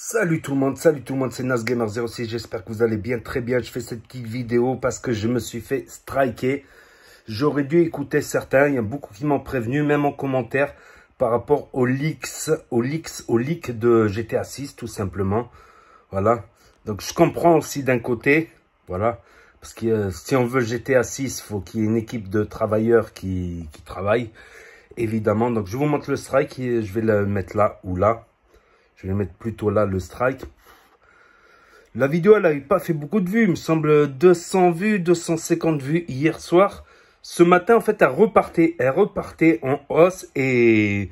Salut tout le monde, salut tout le monde, c'est nasgamer 06 j'espère que vous allez bien, très bien, je fais cette petite vidéo parce que je me suis fait striker, j'aurais dû écouter certains, il y a beaucoup qui m'ont prévenu, même en commentaire, par rapport au leaks, aux leaks, aux leaks de GTA 6 tout simplement, voilà, donc je comprends aussi d'un côté, voilà, parce que euh, si on veut GTA 6, faut qu'il y ait une équipe de travailleurs qui, qui travaille, évidemment, donc je vous montre le strike et je vais le mettre là ou là, je vais mettre plutôt là le strike. La vidéo, elle n'avait pas fait beaucoup de vues. Il me semble 200 vues, 250 vues hier soir. Ce matin, en fait, elle repartait. Elle repartait en hausse et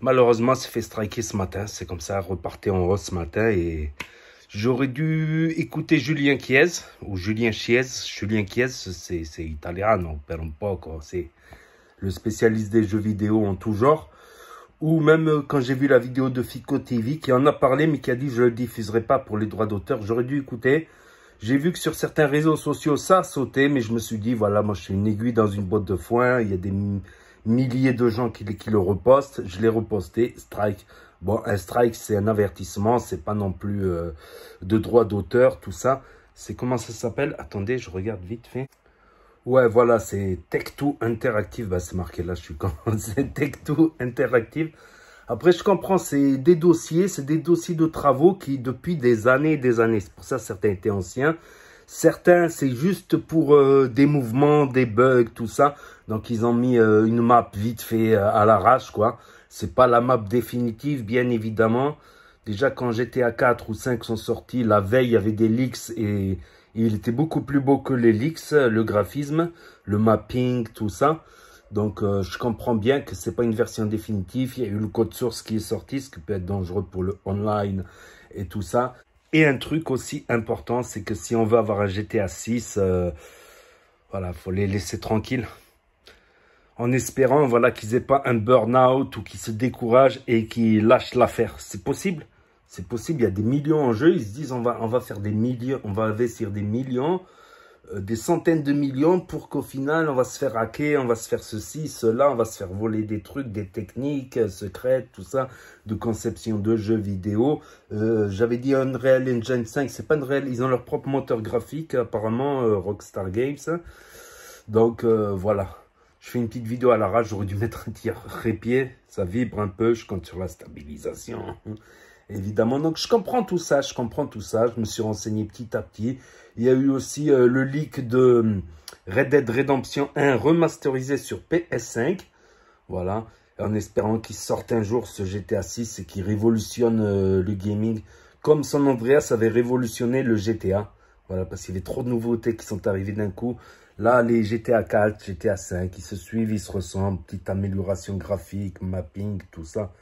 malheureusement, elle s'est fait striker ce matin. C'est comme ça, elle repartait en hausse ce matin et j'aurais dû écouter Julien Chiez ou Julien Chiez. Julien Chiez, c'est italien, non, pas encore. C'est le spécialiste des jeux vidéo en tout genre ou même euh, quand j'ai vu la vidéo de Fico TV qui en a parlé mais qui a dit je le diffuserai pas pour les droits d'auteur, j'aurais dû écouter. J'ai vu que sur certains réseaux sociaux ça sauté. mais je me suis dit voilà moi je suis une aiguille dans une boîte de foin, il y a des milliers de gens qui, le repostent, je l'ai reposté, strike. Bon un strike c'est un avertissement, c'est pas non plus euh, de droits d'auteur, tout ça. C'est comment ça s'appelle Attendez je regarde vite fait. Ouais, voilà, c'est Tech2 Interactive. Bah, c'est marqué là, je suis quand C'est Tech2 Interactive. Après, je comprends, c'est des dossiers, c'est des dossiers de travaux qui, depuis des années et des années, c'est pour ça que certains étaient anciens. Certains, c'est juste pour euh, des mouvements, des bugs, tout ça. Donc, ils ont mis euh, une map vite fait à euh, à l'arrache, quoi. C'est pas la map définitive, bien évidemment. Déjà, quand j'étais à 4 ou 5 sont sortis, la veille, il y avait des leaks et il était beaucoup plus beau que l'Elix, le graphisme, le mapping, tout ça. Donc euh, je comprends bien que ce n'est pas une version définitive. Il y a eu le code source qui est sorti, ce qui peut être dangereux pour le online et tout ça. Et un truc aussi important, c'est que si on veut avoir un GTA 6, euh, voilà, faut les laisser tranquilles. En espérant voilà, qu'ils aient pas un burn-out ou qu'ils se découragent et qu'ils lâchent l'affaire. C'est possible c'est possible, il y a des millions en jeu. Ils se disent, on va, on va faire des millions, on va investir des millions, euh, des centaines de millions pour qu'au final, on va se faire hacker, on va se faire ceci, cela, on va se faire voler des trucs, des techniques euh, secrètes, tout ça, de conception de jeux vidéo. Euh, j'avais dit Unreal Engine 5, c'est pas Unreal, ils ont leur propre moteur graphique, apparemment, Rockstar Games. Donc, voilà. Je fais une petite vidéo à la rage, j'aurais dû mettre un tir répied. Ça vibre un peu, je compte sur la stabilisation évidemment. Donc, je comprends tout ça, je comprends tout ça. Je me suis renseigné petit à petit. Il y a eu aussi euh, le leak de hum, Red Dead Redemption 1 remasterisé sur PS5. Voilà, en espérant qu'il sorte un jour ce GTA 6 qui révolutionne euh, le gaming, comme San Andreas avait révolutionné le GTA. Voilà, parce qu'il y avait trop de nouveautés qui sont arrivées d'un coup. Là, les GTA 4, GTA 5, ils se suivent, ils se ressemblent. Petite amélioration graphique, mapping, tout ça.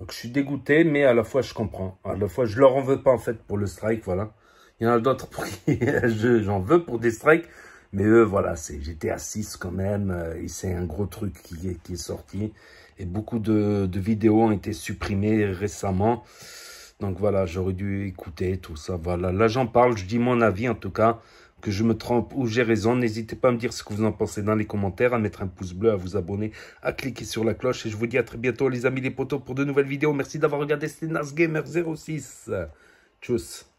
Donc je suis dégoûté, mais à la fois je comprends. À la fois je leur en veux pas en fait pour le strike, voilà. Il y en a d'autres pour qui j'en veux pour des strikes. Mais eux, voilà, j'étais à 6 quand même. Euh, et c'est un gros truc qui est, qui est sorti. Et beaucoup de, de vidéos ont été supprimées récemment. Donc voilà, j'aurais dû écouter tout ça. Voilà, là j'en parle, je dis mon avis en tout cas que je me trompe ou j'ai raison. N'hésitez pas à me dire ce que vous en pensez dans les commentaires, à mettre un pouce bleu, à vous abonner, à cliquer sur la cloche. Et je vous dis à très bientôt les amis les potos pour de nouvelles vidéos. Merci d'avoir regardé, c'était gamer 06 Tchuss